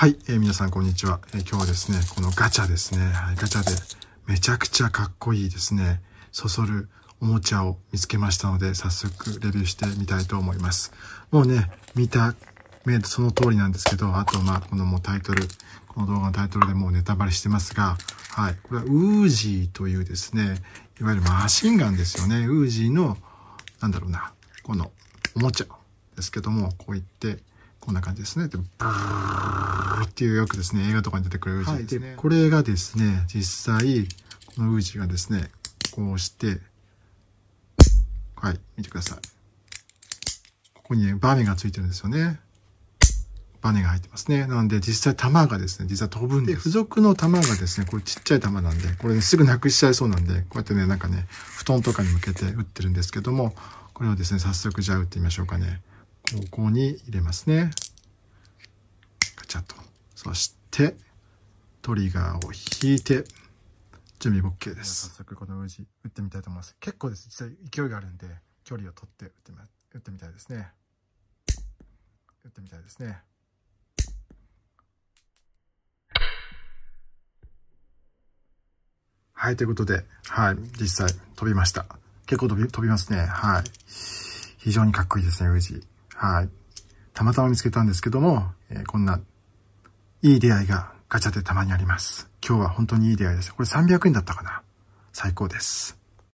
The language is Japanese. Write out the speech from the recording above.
はい、えー、皆さんこんにちは、えー、今日はですね、このガチャですね。はい、ガチャでめちゃくちゃかっこいいですね、そそるおもちゃを見つけましたので、早速レビューしてみたいと思います。もうね、見た目その通りなんですけど、あとまあ、このもうタイトル、この動画のタイトルでもうネタバレしてますが、はい、これはウージーというですね、いわゆるマシンガンですよね。ウージーの、なんだろうな、このおもちゃですけども、こういって、こんな感じですね。でブーっていうよくですね、映画とかに出てくるウジですね。はい、これがですね、実際、このウジがですね、こうして、はい、見てください。ここにね、バネがついてるんですよね。バネが入ってますね。なんで、実際弾がですね、実は飛ぶんです。で付属の玉がですね、これちっちゃい玉なんで、これね、すぐなくしちゃいそうなんで、こうやってね、なんかね、布団とかに向けて打ってるんですけども、これをですね、早速じゃあ打ってみましょうかね。ここに入れますね。そしてトリガーを引いて準備 OK です早速このウジ打ってみたいと思います結構です実際勢いがあるんで距離を取って打ってみ打ってみたいですね打ってみたいですねはい、ということで、はい、実際飛びました。結構飛び、飛びますね。はい。非常にかっこいいですね、ウジ。はい。たまたま見つけたんですけども、えー、こんないい出会いがガチャでたまにあります。今日は本当にいい出会いです。これ300円だったかな最高です。